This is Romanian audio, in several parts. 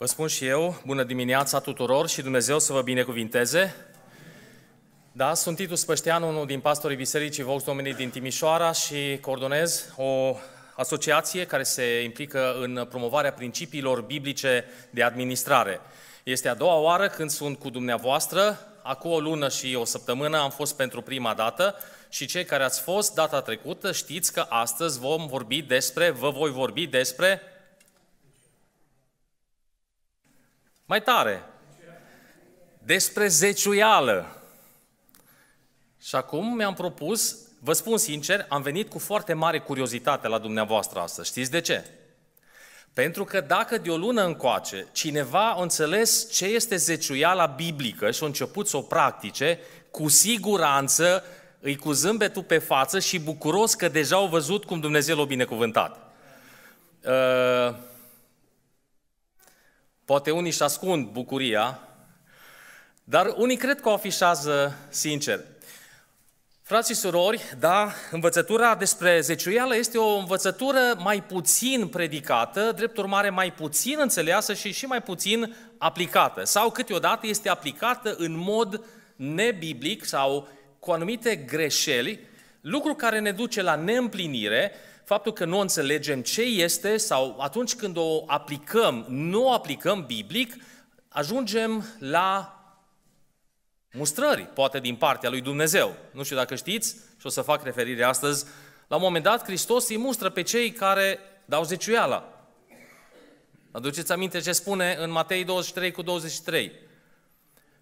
Vă spun și eu, bună dimineața tuturor și Dumnezeu să vă binecuvinteze. Da, sunt Titus Pășteanu, unul din pastorii Bisericii Vox Domenii din Timișoara și coordonez o asociație care se implică în promovarea principiilor biblice de administrare. Este a doua oară când sunt cu dumneavoastră. Acum o lună și o săptămână am fost pentru prima dată și cei care ați fost data trecută știți că astăzi vom vorbi despre, vă voi vorbi despre Mai tare. Despre zeciuială. Și acum mi-am propus, vă spun sincer, am venit cu foarte mare curiozitate la dumneavoastră astăzi. Știți de ce? Pentru că dacă de o lună încoace cineva a înțeles ce este zeciuiala biblică și a început să o practice, cu siguranță îi cu zâmbetul pe față și bucuros că deja au văzut cum Dumnezeu l-a binecuvântat. Uh, Poate unii își ascund bucuria, dar unii cred că o afișează sincer. Frați și surori, da, învățătura despre zeciuială este o învățătură mai puțin predicată, drept urmare mai puțin înțeleasă și și mai puțin aplicată. Sau câteodată este aplicată în mod nebiblic sau cu anumite greșeli, lucru care ne duce la neîmplinire faptul că nu înțelegem ce este sau atunci când o aplicăm, nu o aplicăm biblic, ajungem la mustrări, poate din partea lui Dumnezeu. Nu știu dacă știți, și o să fac referire astăzi, la un moment dat Hristos îi mustră pe cei care dau zeciuiala. Aduceți aminte ce spune în Matei 23 cu 23.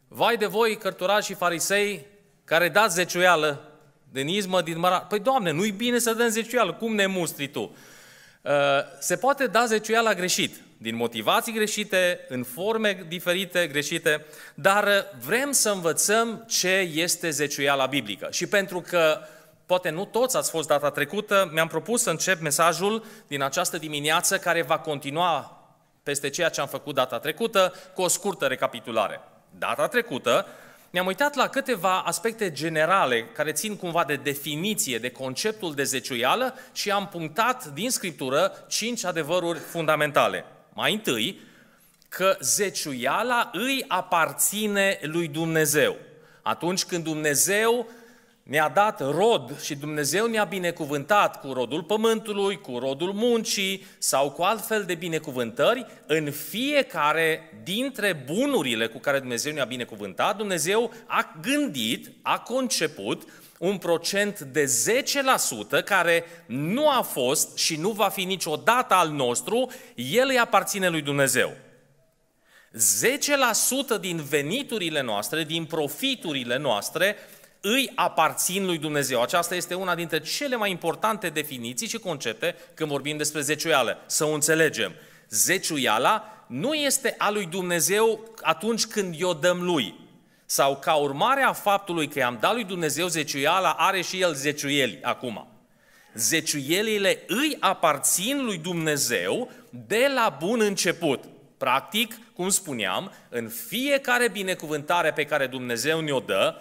Vai de voi, cărturași și farisei, care dați zeciuială din izmă, din mara. Păi, Doamne, nu-i bine să dăm zeciuială, cum ne mustri Tu? Uh, se poate da zeciuiala greșit, din motivații greșite, în forme diferite greșite, dar uh, vrem să învățăm ce este zeciuiala biblică. Și pentru că poate nu toți ați fost data trecută, mi-am propus să încep mesajul din această dimineață care va continua peste ceea ce am făcut data trecută cu o scurtă recapitulare. Data trecută ne-am uitat la câteva aspecte generale care țin cumva de definiție, de conceptul de zeciuială și am punctat din Scriptură cinci adevăruri fundamentale. Mai întâi, că zeciuiala îi aparține lui Dumnezeu. Atunci când Dumnezeu ne-a dat rod și Dumnezeu ne-a binecuvântat cu rodul pământului, cu rodul muncii sau cu altfel de binecuvântări, în fiecare dintre bunurile cu care Dumnezeu ne-a binecuvântat, Dumnezeu a gândit, a conceput un procent de 10% care nu a fost și nu va fi niciodată al nostru, el îi aparține lui Dumnezeu. 10% din veniturile noastre, din profiturile noastre, îi aparțin lui Dumnezeu. Aceasta este una dintre cele mai importante definiții și concepte când vorbim despre zeciuială. Să o înțelegem. Zeciuiala nu este a lui Dumnezeu atunci când i-o dăm lui. Sau ca urmare a faptului că i-am dat lui Dumnezeu zeciuiala, are și el zeciuieli acum. Zeciuielile îi aparțin lui Dumnezeu de la bun început. Practic, cum spuneam, în fiecare binecuvântare pe care Dumnezeu ne-o dă,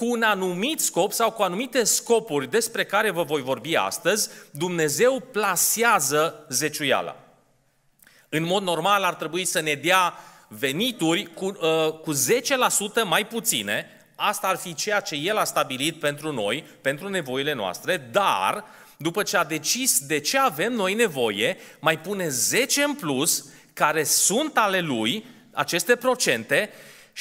cu un anumit scop sau cu anumite scopuri despre care vă voi vorbi astăzi, Dumnezeu plasează zeciuiala. În mod normal ar trebui să ne dea venituri cu, uh, cu 10% mai puține, asta ar fi ceea ce El a stabilit pentru noi, pentru nevoile noastre, dar după ce a decis de ce avem noi nevoie, mai pune 10 în plus care sunt ale Lui, aceste procente,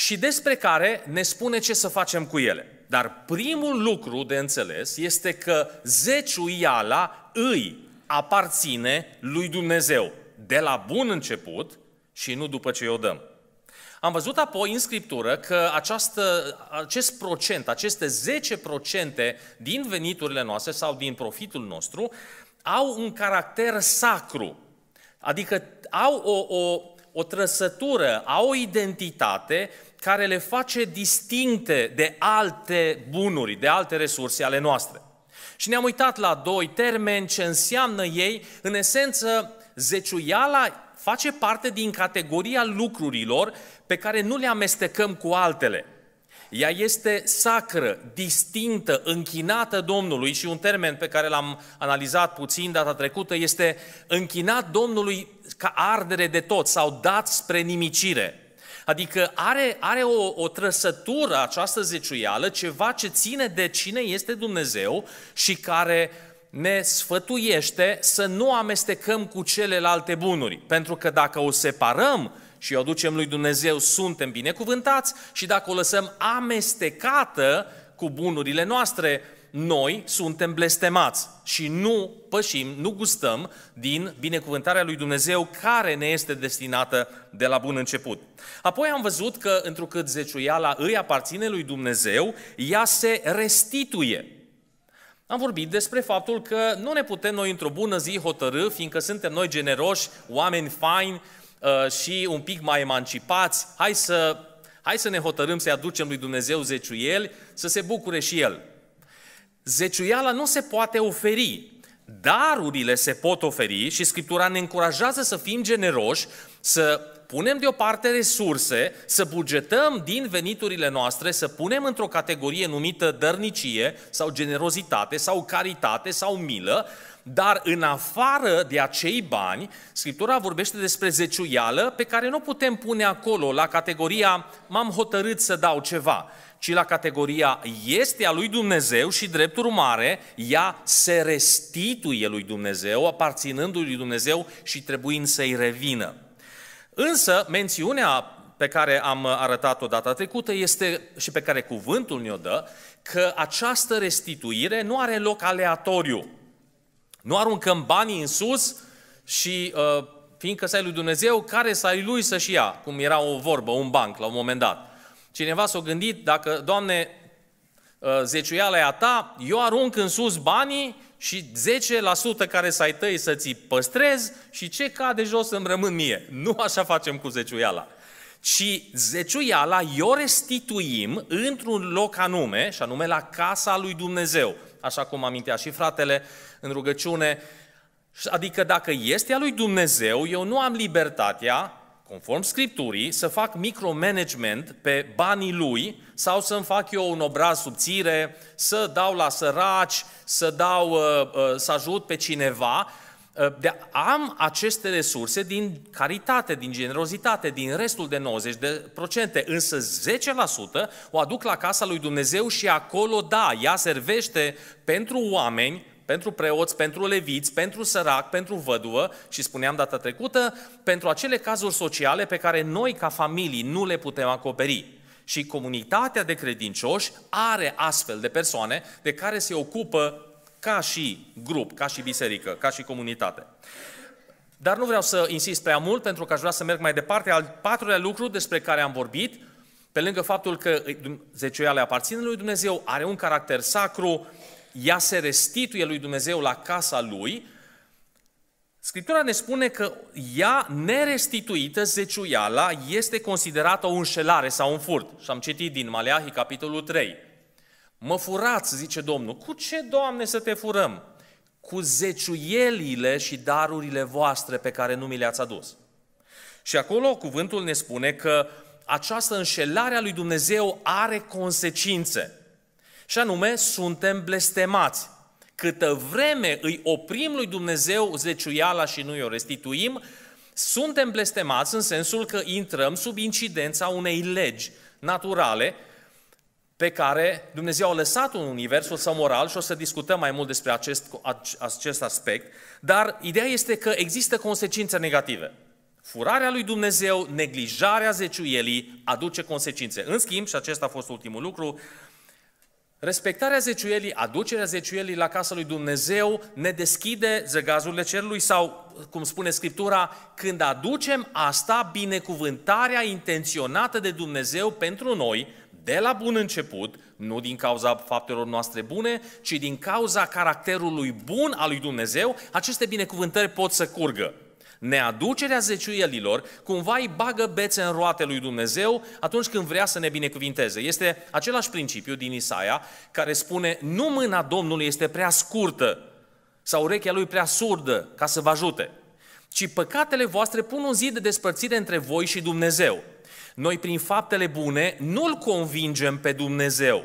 și despre care ne spune ce să facem cu ele. Dar primul lucru de înțeles este că zeciuiala îi aparține lui Dumnezeu de la bun început și nu după ce o dăm. Am văzut apoi în Scriptură că această, acest procent, aceste 10% din veniturile noastre sau din profitul nostru au un caracter sacru, adică au o, o, o trăsătură, au o identitate care le face distincte de alte bunuri, de alte resurse ale noastre. Și ne-am uitat la doi termeni, ce înseamnă ei. În esență, zeciuiala face parte din categoria lucrurilor pe care nu le amestecăm cu altele. Ea este sacră, distinctă, închinată Domnului și un termen pe care l-am analizat puțin data trecută este închinat Domnului ca ardere de tot sau dat spre nimicire. Adică are, are o, o trăsătură această zeciuială, ceva ce ține de cine este Dumnezeu și care ne sfătuiește să nu amestecăm cu celelalte bunuri. Pentru că dacă o separăm și o ducem lui Dumnezeu, suntem binecuvântați și dacă o lăsăm amestecată cu bunurile noastre, noi suntem blestemați și nu pășim, nu gustăm din binecuvântarea lui Dumnezeu care ne este destinată de la bun început. Apoi am văzut că întrucât zeciuiala îi aparține lui Dumnezeu, ea se restituie. Am vorbit despre faptul că nu ne putem noi într-o bună zi hotărâ, fiindcă suntem noi generoși, oameni faini uh, și un pic mai emancipați, hai să, hai să ne hotărâm să aducem lui Dumnezeu zeciuieli, să se bucure și El. Zeciuiala nu se poate oferi, darurile se pot oferi și Scriptura ne încurajează să fim generoși, să punem deoparte resurse, să bugetăm din veniturile noastre, să punem într-o categorie numită dărnicie sau generozitate sau caritate sau milă, dar în afară de acei bani, Scriptura vorbește despre zeciuială pe care nu putem pune acolo la categoria m-am hotărât să dau ceva ci la categoria este a lui Dumnezeu și drept urmare ea se restituie lui Dumnezeu, aparținându-i lui Dumnezeu și trebuind să-i revină. Însă, mențiunea pe care am arătat-o data trecută este și pe care cuvântul ne-o dă, că această restituire nu are loc aleatoriu. Nu aruncăm banii în sus și uh, fiindcă să ai lui Dumnezeu, care să ai lui să-și ia, cum era o vorbă, un banc la un moment dat. Cineva s-a gândit, dacă, Doamne, uh, zeciuiala e a ta, eu arunc în sus banii și 10% care să ai tăi să ți păstrez și ce cade jos îmi rămân mie. Nu așa facem cu zeciuiala. Ci zeciuiala eu restituim într-un loc anume, și anume la casa lui Dumnezeu. Așa cum amintea și fratele în rugăciune, Adică dacă este a lui Dumnezeu, eu nu am libertatea conform Scripturii, să fac micromanagement pe banii lui sau să-mi fac eu un obraz subțire, să dau la săraci, să dau, uh, uh, să ajut pe cineva. Uh, de, am aceste resurse din caritate, din generozitate, din restul de 90%, însă 10% o aduc la casa lui Dumnezeu și acolo, da, ea servește pentru oameni, pentru preoți, pentru leviți, pentru sărac, pentru văduvă și spuneam data trecută, pentru acele cazuri sociale pe care noi ca familii nu le putem acoperi. Și comunitatea de credincioși are astfel de persoane de care se ocupă ca și grup, ca și biserică, ca și comunitate. Dar nu vreau să insist prea mult pentru că aș vrea să merg mai departe. Al patrulea lucru despre care am vorbit, pe lângă faptul că eh, zecioiale aparțin lui Dumnezeu, are un caracter sacru, ea se restituie lui Dumnezeu la casa lui, Scriptura ne spune că ea nerestituită, zeciuiala, este considerată o înșelare sau un furt. Și am citit din Maleahii, capitolul 3. Mă furați, zice Domnul. Cu ce, Doamne, să te furăm? Cu zeciuielile și darurile voastre pe care nu mi le-ați adus. Și acolo cuvântul ne spune că această înșelare a lui Dumnezeu are consecințe. Și anume, suntem blestemați. Câtă vreme îi oprim lui Dumnezeu zeciuiala și nu-i o restituim, suntem blestemați în sensul că intrăm sub incidența unei legi naturale pe care Dumnezeu a lăsat un universul său moral și o să discutăm mai mult despre acest, acest aspect, dar ideea este că există consecințe negative. Furarea lui Dumnezeu, neglijarea zeciuielii aduce consecințe. În schimb, și acesta a fost ultimul lucru, Respectarea zeciuielii, aducerea zeciuielii la casa lui Dumnezeu ne deschide zăgazurile cerului sau, cum spune Scriptura, când aducem asta, binecuvântarea intenționată de Dumnezeu pentru noi, de la bun început, nu din cauza faptelor noastre bune, ci din cauza caracterului bun al lui Dumnezeu, aceste binecuvântări pot să curgă. Neaducerea zeciuielilor cumva îi bagă bețe în roate lui Dumnezeu atunci când vrea să ne binecuvinteze. Este același principiu din Isaia care spune nu mâna Domnului este prea scurtă sau urechea lui prea surdă ca să vă ajute, ci păcatele voastre pun un zid de despărțire între voi și Dumnezeu. Noi prin faptele bune nu-L convingem pe Dumnezeu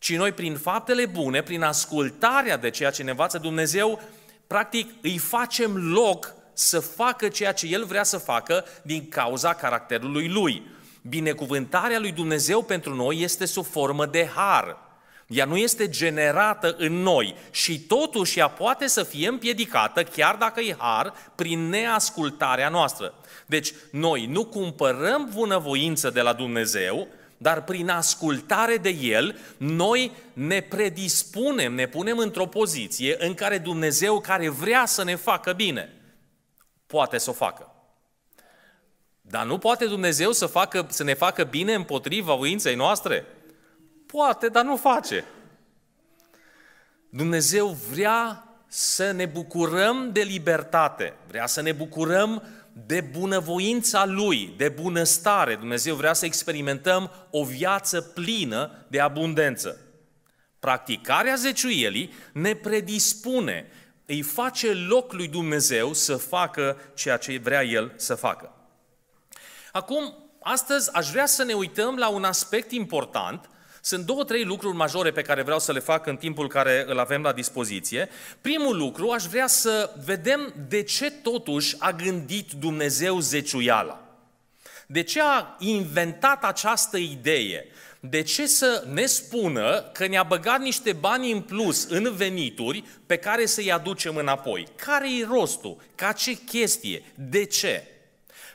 ci noi prin faptele bune, prin ascultarea de ceea ce ne învață Dumnezeu, practic îi facem loc să facă ceea ce El vrea să facă din cauza caracterului Lui. Binecuvântarea lui Dumnezeu pentru noi este sub formă de har. Ea nu este generată în noi și totuși ea poate să fie împiedicată, chiar dacă e har, prin neascultarea noastră. Deci, noi nu cumpărăm bunăvoință de la Dumnezeu, dar prin ascultare de El, noi ne predispunem, ne punem într-o poziție în care Dumnezeu care vrea să ne facă bine – poate să o facă. Dar nu poate Dumnezeu să, facă, să ne facă bine împotriva voinței noastre? Poate, dar nu face. Dumnezeu vrea să ne bucurăm de libertate, vrea să ne bucurăm de bunăvoința Lui, de bunăstare. Dumnezeu vrea să experimentăm o viață plină de abundență. Practicarea zeciuielii ne predispune îi face loc lui Dumnezeu să facă ceea ce vrea El să facă. Acum, astăzi aș vrea să ne uităm la un aspect important. Sunt două, trei lucruri majore pe care vreau să le fac în timpul care îl avem la dispoziție. Primul lucru, aș vrea să vedem de ce totuși a gândit Dumnezeu zeciuiala. De ce a inventat această idee de ce să ne spună că ne-a băgat niște bani în plus în venituri pe care să-i aducem înapoi? Care-i rostul? Ca ce chestie? De ce?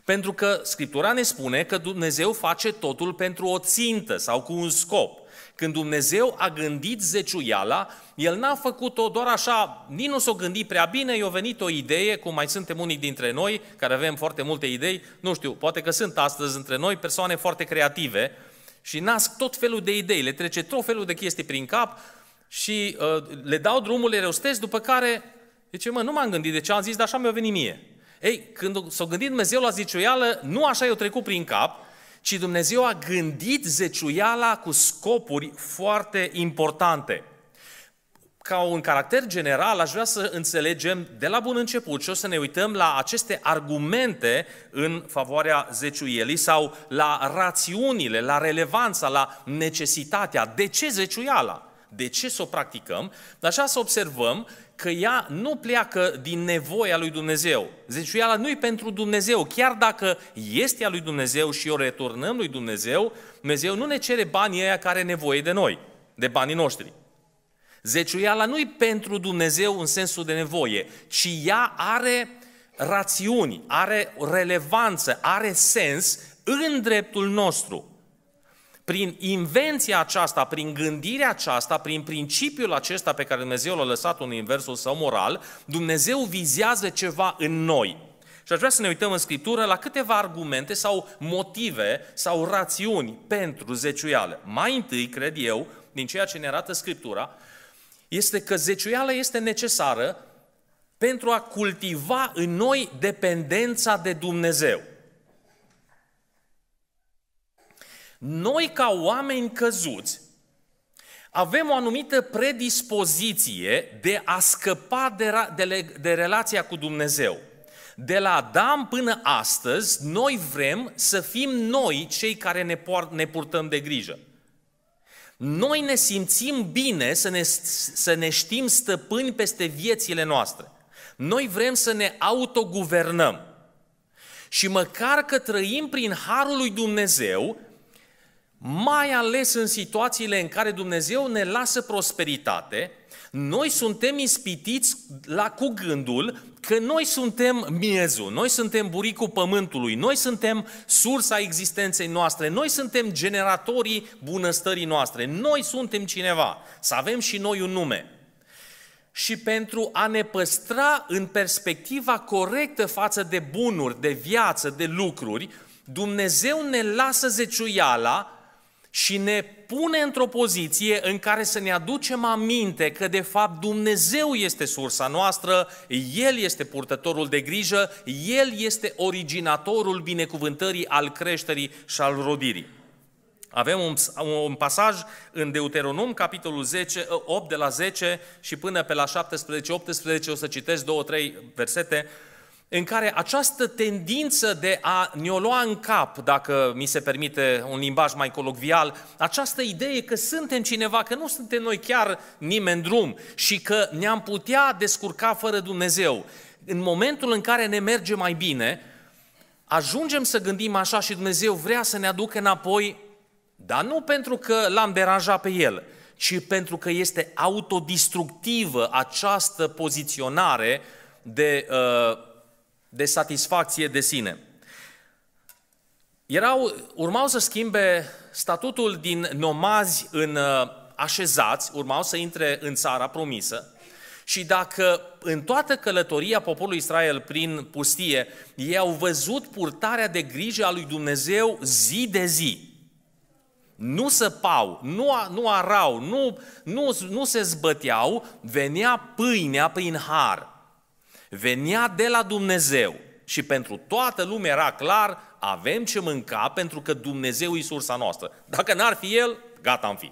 Pentru că Scriptura ne spune că Dumnezeu face totul pentru o țintă sau cu un scop. Când Dumnezeu a gândit zeciuiala, El n-a făcut-o doar așa, nici nu s-o gândi prea bine, i-a venit o idee, cum mai suntem unii dintre noi, care avem foarte multe idei, nu știu, poate că sunt astăzi între noi persoane foarte creative, și nasc tot felul de idei, le trece tot felul de chestii prin cap și uh, le dau drumul, le rostesc, după care zice, mă, nu m-am gândit de ce am zis, dar așa mi-a venit mie. Ei, când s-a gândit Dumnezeu la zeciuială, nu așa i-a trecut prin cap, ci Dumnezeu a gândit zeciuiala cu scopuri foarte importante ca un caracter general, aș vrea să înțelegem de la bun început și o să ne uităm la aceste argumente în favoarea zeciuielii sau la rațiunile, la relevanța, la necesitatea. De ce zeciuiala? De ce să o practicăm? Așa să observăm că ea nu pleacă din nevoia lui Dumnezeu. Zeciuiala nu e pentru Dumnezeu. Chiar dacă este a lui Dumnezeu și o returnăm lui Dumnezeu, Dumnezeu nu ne cere banii aia care are nevoie de noi, de banii noștri. Zeciuiala nu-i pentru Dumnezeu în sensul de nevoie, ci ea are rațiuni, are relevanță, are sens în dreptul nostru. Prin invenția aceasta, prin gândirea aceasta, prin principiul acesta pe care Dumnezeu l-a lăsat în universul său moral, Dumnezeu vizează ceva în noi. Și aș vrea să ne uităm în Scriptură la câteva argumente sau motive sau rațiuni pentru zeciuială. Mai întâi, cred eu, din ceea ce ne arată Scriptura, este că zeciuiala este necesară pentru a cultiva în noi dependența de Dumnezeu. Noi, ca oameni căzuți, avem o anumită predispoziție de a scăpa de, de, de relația cu Dumnezeu. De la Adam până astăzi, noi vrem să fim noi cei care ne, poar- ne purtăm de grijă. Noi ne simțim bine să ne, să ne știm stăpâni peste viețile noastre. Noi vrem să ne autoguvernăm. Și măcar că trăim prin harul lui Dumnezeu, mai ales în situațiile în care Dumnezeu ne lasă prosperitate, noi suntem ispitiți la cu gândul că noi suntem miezul, noi suntem buricul pământului, noi suntem sursa existenței noastre, noi suntem generatorii bunăstării noastre, noi suntem cineva, să avem și noi un nume. Și pentru a ne păstra în perspectiva corectă față de bunuri, de viață, de lucruri, Dumnezeu ne lasă zeciuiala și ne pune într-o poziție în care să ne aducem aminte că de fapt Dumnezeu este sursa noastră, El este purtătorul de grijă, El este originatorul binecuvântării, al creșterii și al rodirii. Avem un, un pasaj în Deuteronom, capitolul 10, 8 ă, de la 10 și până pe la 17-18, o să citesc două, trei versete, uh, în care această tendință de a ne-o lua în cap, dacă mi se permite un limbaj mai colocvial, această idee că suntem cineva, că nu suntem noi chiar nimeni drum și că ne-am putea descurca fără Dumnezeu. În momentul în care ne merge mai bine, ajungem să gândim așa și Dumnezeu vrea să ne aducă înapoi, dar nu pentru că l-am deranjat pe El, ci pentru că este autodistructivă această poziționare de uh, de satisfacție de sine. Erau, urmau să schimbe statutul din nomazi în uh, așezați, urmau să intre în țara promisă, și dacă în toată călătoria poporului Israel prin pustie, ei au văzut purtarea de grijă a lui Dumnezeu zi de zi, nu săpau, nu, nu arau, nu, nu, nu se zbăteau, venea pâinea prin har venea de la Dumnezeu și pentru toată lumea era clar, avem ce mânca pentru că Dumnezeu e sursa noastră. Dacă n-ar fi El, gata am fi.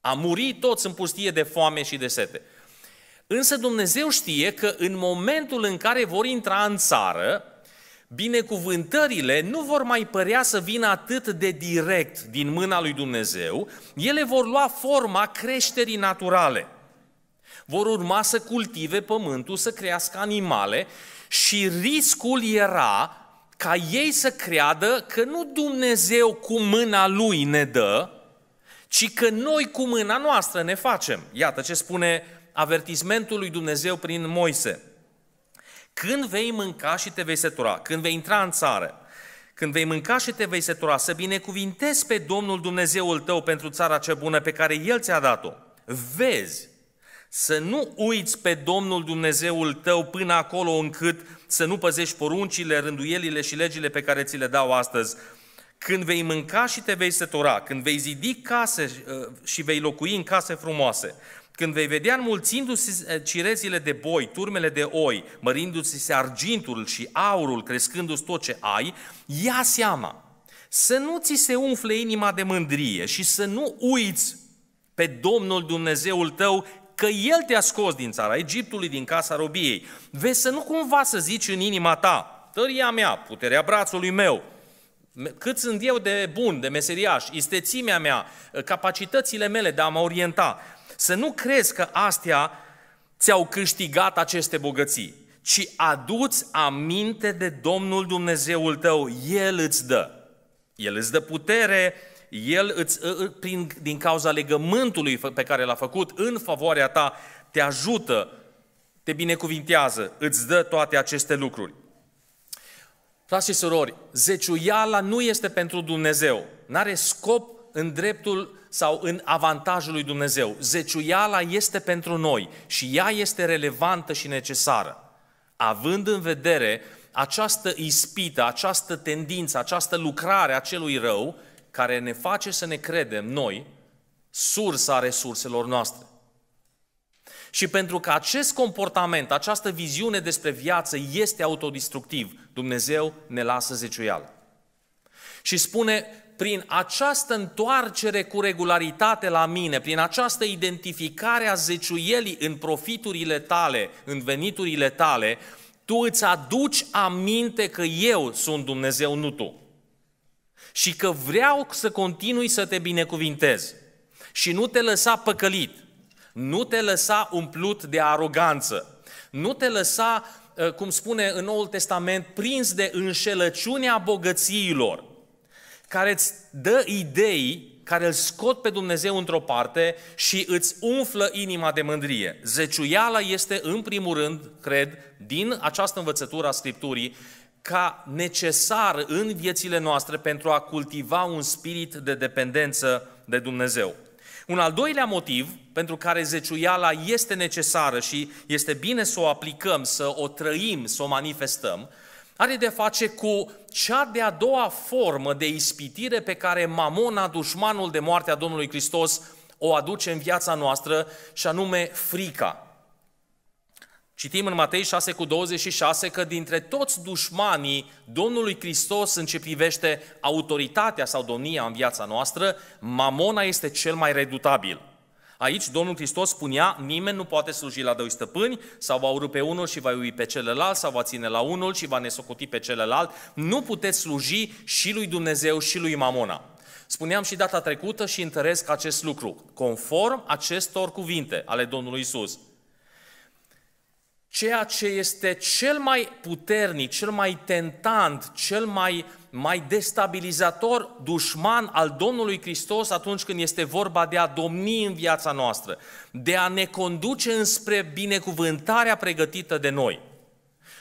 A murit toți în pustie de foame și de sete. Însă Dumnezeu știe că în momentul în care vor intra în țară, binecuvântările nu vor mai părea să vină atât de direct din mâna lui Dumnezeu, ele vor lua forma creșterii naturale vor urma să cultive pământul, să crească animale și riscul era ca ei să creadă că nu Dumnezeu cu mâna Lui ne dă, ci că noi cu mâna noastră ne facem. Iată ce spune avertismentul lui Dumnezeu prin Moise. Când vei mânca și te vei setura, când vei intra în țară, când vei mânca și te vei setura, să binecuvintezi pe Domnul Dumnezeul tău pentru țara cea bună pe care El ți-a dat-o. Vezi să nu uiți pe Domnul Dumnezeul tău până acolo încât să nu păzești poruncile, rânduielile și legile pe care ți le dau astăzi. Când vei mânca și te vei sătura, când vei zidi case uh, și vei locui în case frumoase, când vei vedea înmulțindu-se uh, cirezile de boi, turmele de oi, mărindu-se argintul și aurul, crescându-ți tot ce ai, ia seama să nu ți se umfle inima de mândrie și să nu uiți pe Domnul Dumnezeul tău că El te-a scos din țara Egiptului, din casa robiei. Vezi să nu cumva să zici în inima ta, tăria mea, puterea brațului meu, cât sunt eu de bun, de meseriaș, istețimea mea, capacitățile mele de a mă orienta. Să nu crezi că astea ți-au câștigat aceste bogății, ci aduți aminte de Domnul Dumnezeul tău, El îți dă. El îți dă putere, el, îți, prin, din cauza legământului pe care l-a făcut în favoarea ta, te ajută, te binecuvintează, îți dă toate aceste lucruri. Frați și surori, zeciuiala nu este pentru Dumnezeu. N-are scop în dreptul sau în avantajul lui Dumnezeu. Zeciuiala este pentru noi și ea este relevantă și necesară. Având în vedere această ispită, această tendință, această lucrare a celui rău, care ne face să ne credem noi sursa resurselor noastre. Și pentru că acest comportament, această viziune despre viață este autodistructiv, Dumnezeu ne lasă zeciuială. Și spune, prin această întoarcere cu regularitate la mine, prin această identificare a zeciuielii în profiturile tale, în veniturile tale, tu îți aduci aminte că eu sunt Dumnezeu, nu tu și că vreau să continui să te binecuvintez și nu te lăsa păcălit, nu te lăsa umplut de aroganță, nu te lăsa, ă, cum spune în Noul Testament, prins de înșelăciunea bogățiilor, care îți dă idei care îl scot pe Dumnezeu într-o parte și îți umflă inima de mândrie. Zeciuiala este, în primul rând, cred, din această învățătură a Scripturii, ca necesar în viețile noastre pentru a cultiva un spirit de dependență de Dumnezeu. Un al doilea motiv pentru care zeciuiala este necesară și este bine să o aplicăm, să o trăim, să o manifestăm, are de face cu cea de-a doua formă de ispitire pe care Mamona, dușmanul de moarte a Domnului Hristos, o aduce în viața noastră și anume frica. Citim în Matei 6 cu 26 că dintre toți dușmanii Domnului Hristos în ce privește autoritatea sau domnia în viața noastră, mamona este cel mai redutabil. Aici Domnul Hristos spunea, nimeni nu poate sluji la doi stăpâni, sau va urâ pe unul și va iubi pe celălalt, sau va ține la unul și va nesocoti pe celălalt. Nu puteți sluji și lui Dumnezeu și lui Mamona. Spuneam și data trecută și întăresc acest lucru, conform acestor cuvinte ale Domnului Isus ceea ce este cel mai puternic, cel mai tentant, cel mai, mai destabilizator dușman al Domnului Hristos atunci când este vorba de a domni în viața noastră, de a ne conduce înspre binecuvântarea pregătită de noi.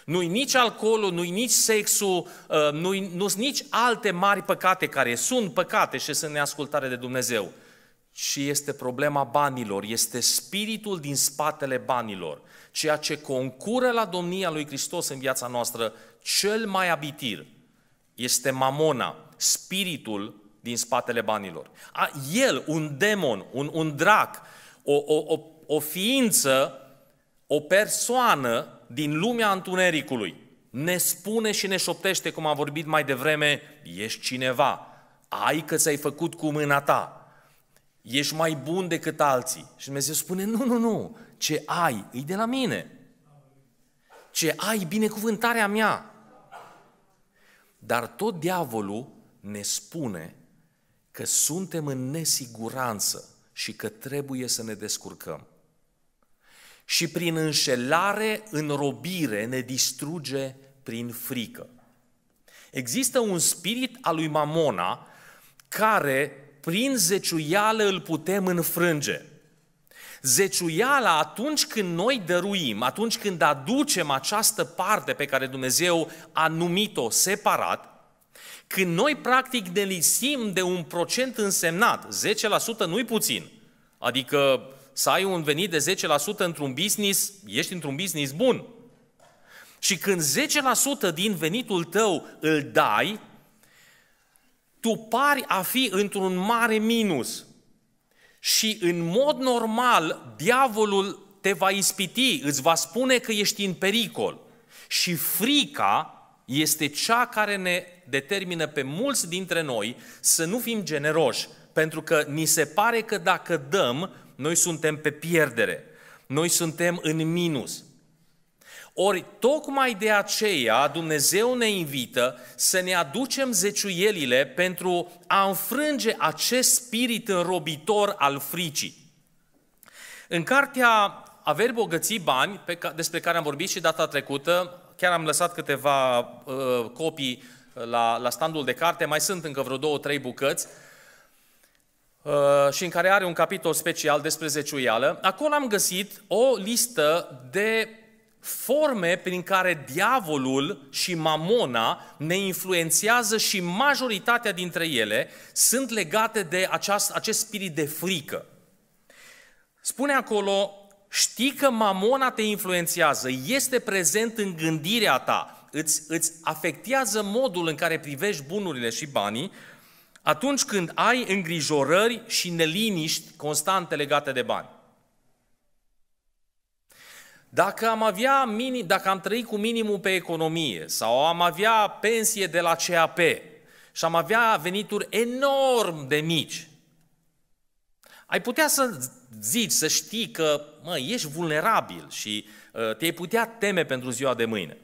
Nu-i nici alcoolul, nu-i nici sexul, uh, nu-i, nu nici alte mari păcate care sunt păcate și sunt neascultare de Dumnezeu. Și este problema banilor, este spiritul din spatele banilor ceea ce concură la domnia lui Hristos în viața noastră cel mai abitir este mamona, spiritul din spatele banilor. A, el, un demon, un, un drac, o, o, o, o ființă, o persoană din lumea întunericului, ne spune și ne șoptește, cum am vorbit mai devreme, ești cineva, ai că ți-ai făcut cu mâna ta, ești mai bun decât alții. Și Dumnezeu spune, nu, nu, nu, ce ai îi de la mine. Ce ai binecuvântarea mea. Dar tot diavolul ne spune că suntem în nesiguranță și că trebuie să ne descurcăm. Și prin înșelare, înrobire, ne distruge prin frică. Există un spirit al lui Mamona care prin zeciuială îl putem înfrânge. Zeciuiala atunci când noi dăruim, atunci când aducem această parte pe care Dumnezeu a numit-o separat, când noi practic ne lisim de un procent însemnat, 10% nu-i puțin, adică să ai un venit de 10% într-un business, ești într-un business bun. Și când 10% din venitul tău îl dai, tu pari a fi într-un mare minus. Și în mod normal, diavolul te va ispiti, îți va spune că ești în pericol. Și frica este cea care ne determină pe mulți dintre noi să nu fim generoși, pentru că ni se pare că dacă dăm, noi suntem pe pierdere, noi suntem în minus. Ori tocmai de aceea Dumnezeu ne invită să ne aducem zeciuielile pentru a înfrânge acest spirit înrobitor al fricii. În cartea Averi, bogății, bani, despre care am vorbit și data trecută, chiar am lăsat câteva uh, copii uh, la, la standul de carte, mai sunt încă vreo două, trei bucăți, uh, și în care are un capitol special despre zeciuială, acolo am găsit o listă de forme prin care diavolul și mamona ne influențează și majoritatea dintre ele sunt legate de aceast, acest spirit de frică. Spune acolo, știi că mamona te influențează, este prezent în gândirea ta, îți, îți afectează modul în care privești bunurile și banii, atunci când ai îngrijorări și neliniști constante legate de bani. Dacă am, avea minim, dacă am trăit cu minimul pe economie sau am avea pensie de la CAP și am avea venituri enorm de mici, ai putea să zici, să știi că mă, ești vulnerabil și uh, te-ai putea teme pentru ziua de mâine.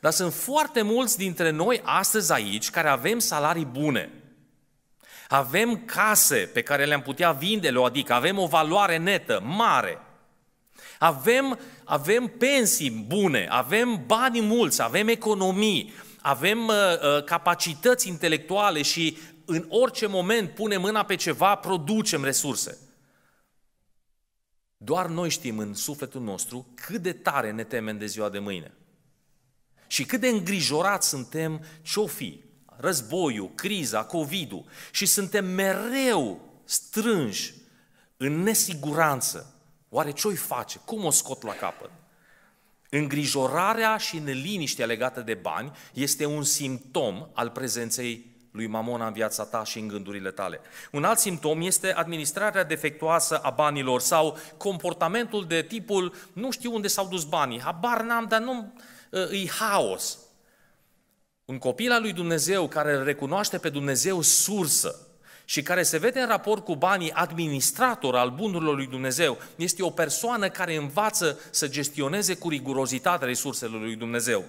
Dar sunt foarte mulți dintre noi astăzi aici care avem salarii bune. Avem case pe care le-am putea vinde, adică avem o valoare netă mare – avem, avem pensii bune, avem bani mulți, avem economii, avem uh, uh, capacități intelectuale și în orice moment punem mâna pe ceva, producem resurse. Doar noi știm în sufletul nostru cât de tare ne temem de ziua de mâine. Și cât de îngrijorați suntem ce-o fi, războiul, criza, covid Și suntem mereu strânși în nesiguranță Oare ce o face? Cum o scot la capăt? Îngrijorarea și neliniștea legată de bani este un simptom al prezenței lui Mamona în viața ta și în gândurile tale. Un alt simptom este administrarea defectuoasă a banilor sau comportamentul de tipul nu știu unde s-au dus banii, habar n-am, dar nu ă, îi haos. Un copil al lui Dumnezeu care îl recunoaște pe Dumnezeu sursă, și care se vede în raport cu banii administrator al bunurilor lui Dumnezeu, este o persoană care învață să gestioneze cu rigurozitate resursele lui Dumnezeu.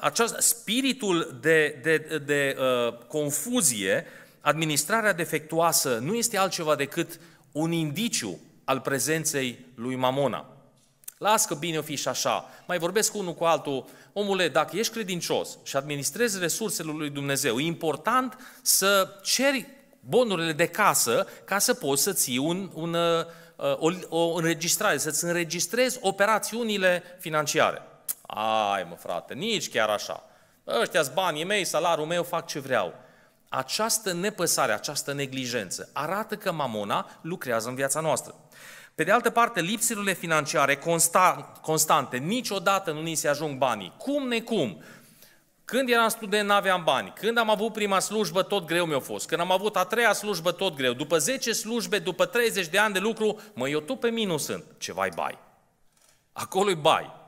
Acest spiritul de, de, de, de uh, confuzie, administrarea defectuoasă, nu este altceva decât un indiciu al prezenței lui Mamona. Las că bine o fi și așa. Mai vorbesc unul cu altul omule, dacă ești credincios și administrezi resursele lui Dumnezeu, e important să ceri bonurile de casă ca să poți să ții un, un, uh, o, o înregistrare, să-ți înregistrezi operațiunile financiare. Ai mă frate, nici chiar așa. ăștia banii mei, salariul meu, fac ce vreau. Această nepăsare, această neglijență arată că mamona lucrează în viața noastră. Pe de altă parte, lipsurile financiare consta, constante, niciodată nu ni se ajung banii. Cum necum? Când eram student, n-aveam bani. Când am avut prima slujbă, tot greu mi-a fost. Când am avut a treia slujbă, tot greu. După 10 slujbe, după 30 de ani de lucru, mă, eu tot pe minus sunt. Ceva-i bai. Acolo-i bai.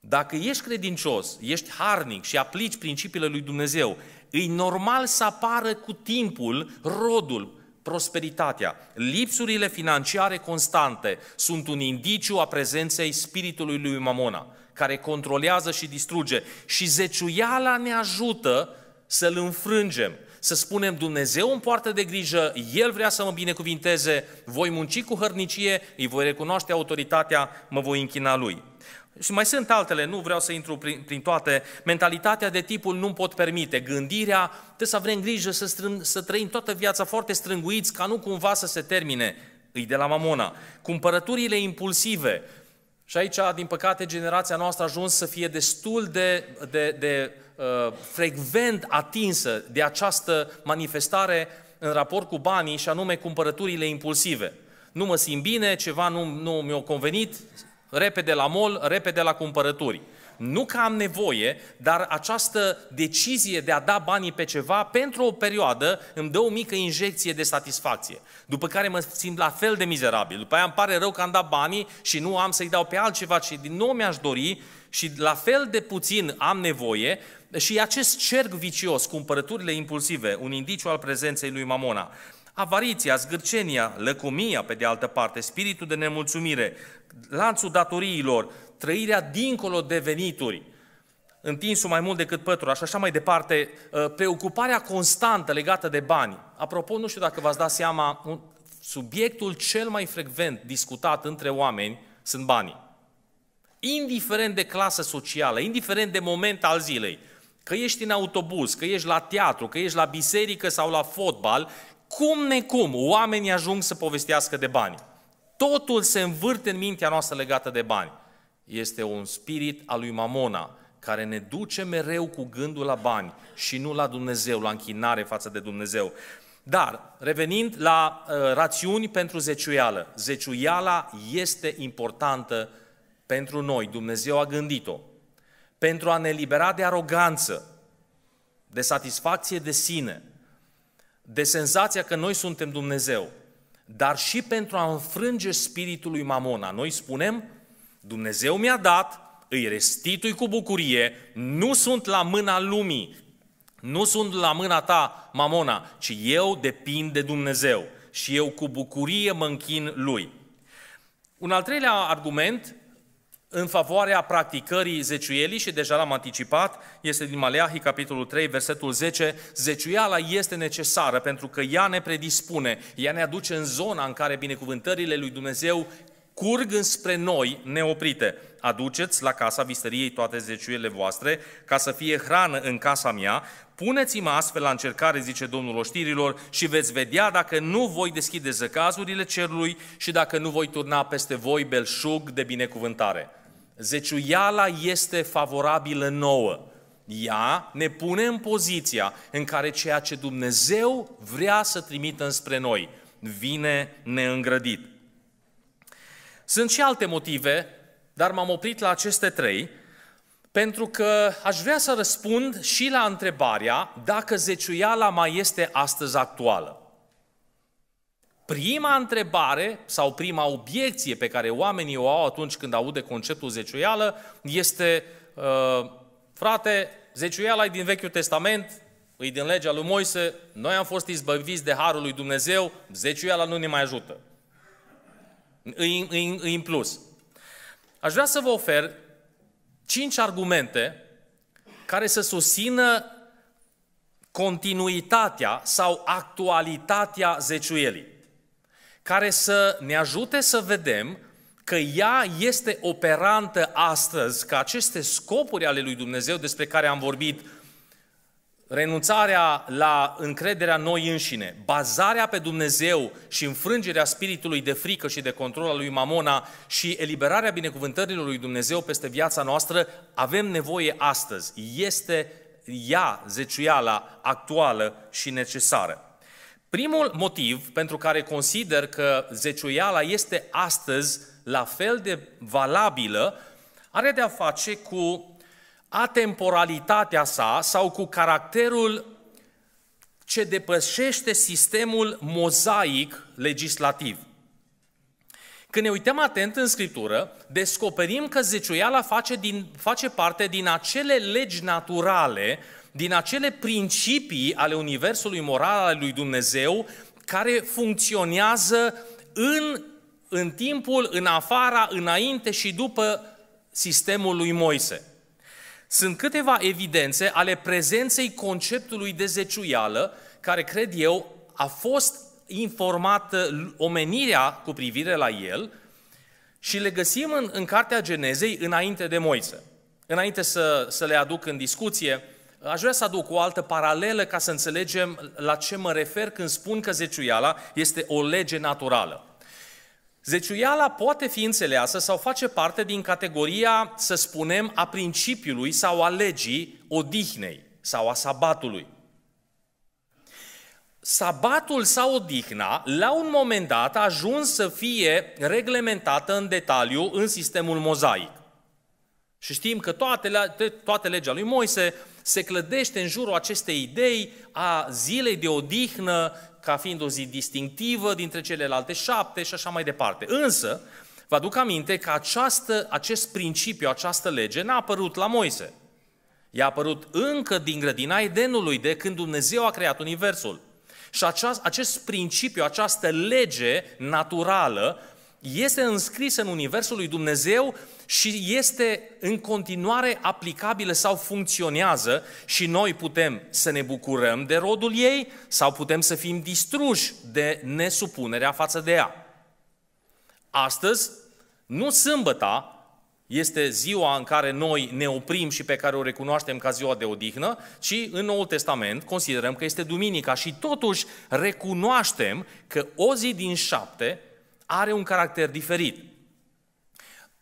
Dacă ești credincios, ești harnic și aplici principiile lui Dumnezeu, e normal să apară cu timpul rodul, prosperitatea. Lipsurile financiare constante sunt un indiciu a prezenței spiritului lui Mamona, care controlează și distruge. Și zeciuiala ne ajută să-l înfrângem, să spunem Dumnezeu îmi poartă de grijă, El vrea să mă binecuvinteze, voi munci cu hărnicie, îi voi recunoaște autoritatea, mă voi închina Lui. Și mai sunt altele, nu vreau să intru prin, prin toate. Mentalitatea de tipul nu pot permite, gândirea, trebuie să avem grijă să, strâng, să trăim toată viața foarte strânguiți, ca nu cumva să se termine. Îi de la mamona. Cumpărăturile impulsive. Și aici, din păcate, generația noastră a ajuns să fie destul de, de, de uh, frecvent atinsă de această manifestare în raport cu banii, și anume cumpărăturile impulsive. Nu mă simt bine, ceva nu, nu mi-a convenit, repede la mol, repede la cumpărături. Nu că am nevoie, dar această decizie de a da banii pe ceva pentru o perioadă îmi dă o mică injecție de satisfacție. După care mă simt la fel de mizerabil. După aia îmi pare rău că am dat banii și nu am să-i dau pe altceva, ci din nou mi-aș dori și la fel de puțin am nevoie și acest cerc vicios, cumpărăturile impulsive, un indiciu al prezenței lui Mamona. Avariția, zgârcenia, lăcomia, pe de altă parte, spiritul de nemulțumire, lanțul datoriilor, trăirea dincolo de venituri, întinsul mai mult decât pătru, așa, așa mai departe, ă, preocuparea constantă legată de bani. Apropo, nu știu dacă v-ați dat seama, subiectul cel mai frecvent discutat între oameni sunt banii. Indiferent de clasă socială, indiferent de moment al zilei, că ești în autobuz, că ești la teatru, că ești la biserică sau la fotbal, cum necum oamenii ajung să povestească de bani. Totul se învârte în mintea noastră legată de bani. Este un spirit al lui Mamona care ne duce mereu cu gândul la bani și nu la Dumnezeu, la închinare față de Dumnezeu. Dar, revenind la uh, rațiuni pentru zeciuială, zeciuiala este importantă pentru noi. Dumnezeu a gândit-o. Pentru a ne libera de aroganță, de satisfacție de sine, de senzația că noi suntem Dumnezeu, dar și pentru a înfrânge spiritul lui Mamona. Noi spunem, Dumnezeu mi-a dat, îi restitui cu bucurie, nu sunt la mâna lumii, nu sunt la mâna ta, Mamona, ci eu depind de Dumnezeu și eu cu bucurie mă închin lui. Un al treilea argument în favoarea practicării zeciuielii și deja l-am anticipat, este din Maleahii, capitolul 3, versetul 10, zeciuiala este necesară pentru că ea ne predispune, ea ne aduce în zona în care binecuvântările lui Dumnezeu curg înspre noi neoprite. Aduceți la casa visteriei toate zeciuiele voastre, ca să fie hrană în casa mea, puneți-mă astfel la încercare, zice Domnul oștirilor, și veți vedea dacă nu voi deschide zăcazurile cerului și dacă nu voi turna peste voi belșug de binecuvântare. Zeciuiala este favorabilă nouă. Ea ne pune în poziția în care ceea ce Dumnezeu vrea să trimită înspre noi vine neîngrădit. Sunt și alte motive, dar m-am oprit la aceste trei, pentru că aș vrea să răspund și la întrebarea dacă zeciuiala mai este astăzi actuală. Prima întrebare sau prima obiecție pe care oamenii o au atunci când aude de conceptul zeciuială este, uh, frate, zeciuiala e din Vechiul Testament, îi din legea lui Moise, noi am fost izbăviți de Harul lui Dumnezeu, zeciuiala nu ne mai ajută. îi în plus. Aș vrea să vă ofer cinci argumente care să susțină continuitatea sau actualitatea zeciuielii care să ne ajute să vedem că ea este operantă astăzi, că aceste scopuri ale lui Dumnezeu despre care am vorbit, renunțarea la încrederea noi înșine, bazarea pe Dumnezeu și înfrângerea spiritului de frică și de control al lui Mamona și eliberarea binecuvântărilor lui Dumnezeu peste viața noastră, avem nevoie astăzi. Este ea zeciuiala actuală și necesară. Primul motiv pentru care consider că zeciuiala este astăzi la fel de valabilă are de-a face cu atemporalitatea sa sau cu caracterul ce depășește sistemul mozaic legislativ. Când ne uităm atent în Scriptură, descoperim că zeciuiala face, din, face parte din acele legi naturale din acele principii ale universului moral al lui Dumnezeu care funcționează în, în timpul, în afara, înainte și după sistemul lui Moise. Sunt câteva evidențe ale prezenței conceptului de zeciuială, care cred eu a fost informată uh, omenirea cu privire la el și le găsim în, în Cartea Genezei înainte de Moise. Înainte să, să le aduc în discuție, Aș vrea să aduc o altă paralelă ca să înțelegem la ce mă refer când spun că zeciuiala este o lege naturală. Zeciuiala poate fi înțeleasă sau face parte din categoria, să spunem, a principiului sau a legii odihnei sau a sabatului. Sabatul sau odihna, la un moment dat, a ajuns să fie reglementată în detaliu în sistemul mozaic. Și știm că toate, toate legea lui Moise, se clădește în jurul acestei idei a zilei de odihnă ca fiind o zi distinctivă dintre celelalte șapte și așa mai departe. Însă, vă aduc aminte că această, acest principiu, această lege n-a apărut la Moise. i a apărut încă din grădina Edenului, de când Dumnezeu a creat Universul. Și acest, acest principiu, această lege naturală este înscrisă în Universul lui Dumnezeu și este în continuare aplicabilă sau funcționează și noi putem să ne bucurăm de rodul ei sau putem să fim distruși de nesupunerea față de ea. Astăzi, nu sâmbăta, este ziua în care noi ne oprim și pe care o recunoaștem ca ziua de odihnă, ci în Noul Testament considerăm că este duminica și totuși recunoaștem că o zi din șapte are un caracter diferit.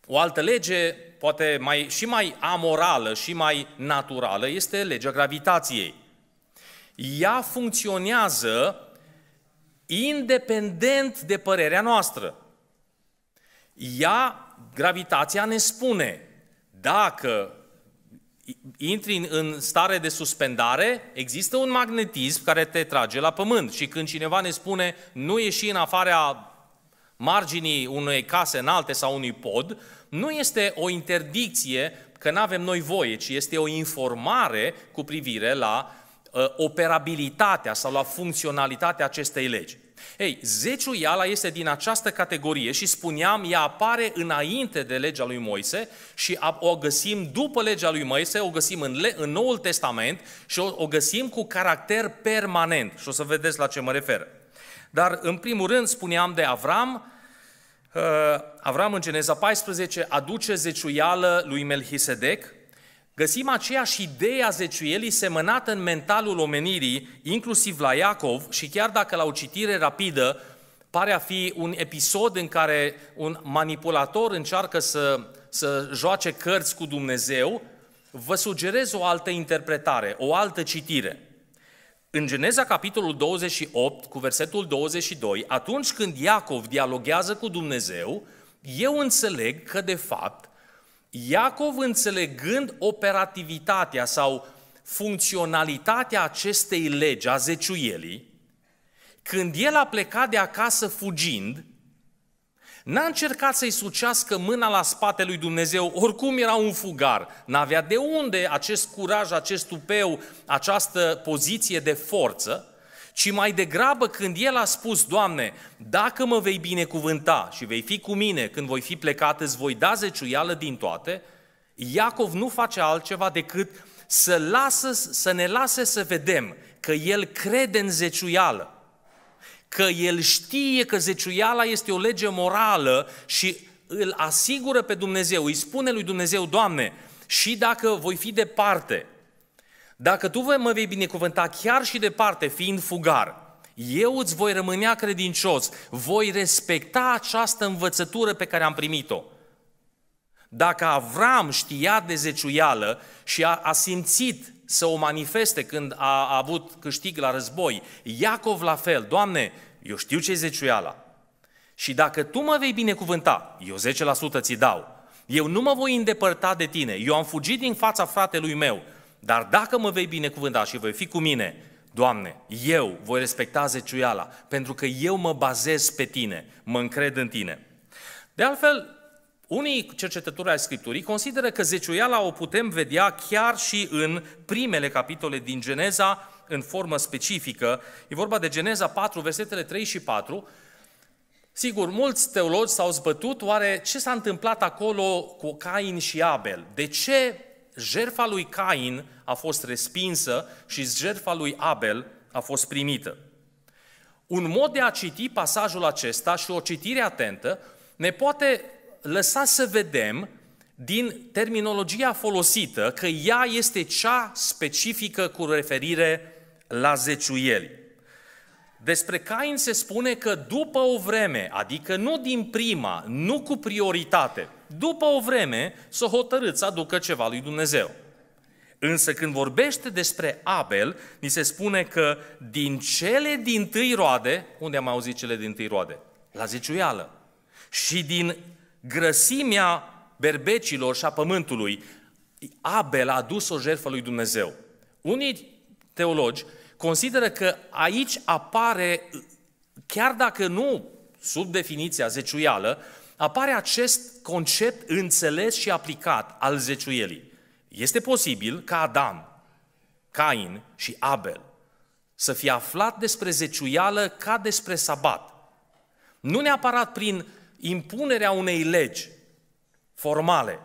O altă lege, poate mai, și mai amorală și mai naturală, este legea gravitației. Ea funcționează independent de părerea noastră. Ea, gravitația ne spune, dacă intri în stare de suspendare, există un magnetism care te trage la pământ și când cineva ne spune nu ieși în afara marginii unei case înalte sau unui pod, nu este o interdicție că nu avem noi voie, ci este o informare cu privire la uh, operabilitatea sau la funcționalitatea acestei legi. Ei, zeciuiala este din această categorie și spuneam, ea apare înainte de legea lui Moise și o găsim după legea lui Moise, o găsim în, le- în Noul Testament și o, o găsim cu caracter permanent. Și o să vedeți la ce mă refer. Dar, în primul rând, spuneam de Avram, Uh, Avram în Geneza 14 aduce zeciuială lui Melchisedec, găsim aceeași idee a zeciuielii semănată în mentalul omenirii, inclusiv la Iacov, și chiar dacă la o citire rapidă pare a fi un episod în care un manipulator încearcă să, să joace cărți cu Dumnezeu, vă sugerez o altă interpretare, o altă citire. În Geneza, capitolul 28, cu versetul 22, atunci când Iacov dialoguează cu Dumnezeu, eu înțeleg că, de fapt, Iacov, înțelegând operativitatea sau funcționalitatea acestei legi a zeciuielii, când el a plecat de acasă fugind, N-a încercat să-i sucească mâna la spate lui Dumnezeu, oricum era un fugar. N-avea de unde acest curaj, acest tupeu, această poziție de forță, ci mai degrabă când el a spus, Doamne, dacă mă vei binecuvânta și vei fi cu mine când voi fi plecat, îți voi da zeciuială din toate, Iacov nu face altceva decât să, lasă, să ne lase să vedem că el crede în zeciuială că el știe că zeciuiala este o lege morală și îl asigură pe Dumnezeu, îi spune lui Dumnezeu, Doamne, și dacă voi fi departe, dacă Tu mă vei binecuvânta chiar și departe, fiind fugar, eu îți voi rămânea credincios, voi respecta această învățătură pe care am primit-o. Dacă Avram știa de zeciuială și a, a simțit să o manifeste când a avut câștig la război. Iacov la fel, Doamne, eu știu ce i zeciuiala. Și dacă tu mă vei binecuvânta, eu 10% ți dau. Eu nu mă voi îndepărta de tine, eu am fugit din fața fratelui meu, dar dacă mă vei binecuvânta și vei fi cu mine, Doamne, eu voi respecta zeciuiala, pentru că eu mă bazez pe Tine, mă încred în Tine. De altfel, unii cercetători ai Scripturii consideră că zeciuiala o putem vedea chiar și în primele capitole din Geneza, în formă specifică. E vorba de Geneza 4, versetele 3 și 4. Sigur, mulți teologi s-au zbătut, oare ce s-a întâmplat acolo cu Cain și Abel? De ce jertfa lui Cain a fost respinsă și jertfa lui Abel a fost primită? Un mod de a citi pasajul acesta și o citire atentă ne poate lăsa să vedem din terminologia folosită că ea este cea specifică cu referire la zeciuieli. Despre Cain se spune că după o vreme, adică nu din prima, nu cu prioritate, după o vreme să hotărât să aducă ceva lui Dumnezeu. Însă când vorbește despre Abel, ni se spune că din cele din tâi roade, unde am auzit cele din tâi roade? La zeciuială. Și din grăsimea berbecilor și a pământului, Abel a adus o jertfă lui Dumnezeu. Unii teologi consideră că aici apare, chiar dacă nu sub definiția zeciuială, apare acest concept înțeles și aplicat al zeciuielii. Este posibil ca Adam, Cain și Abel să fie aflat despre zeciuială ca despre sabat. Nu neapărat prin impunerea unei legi formale,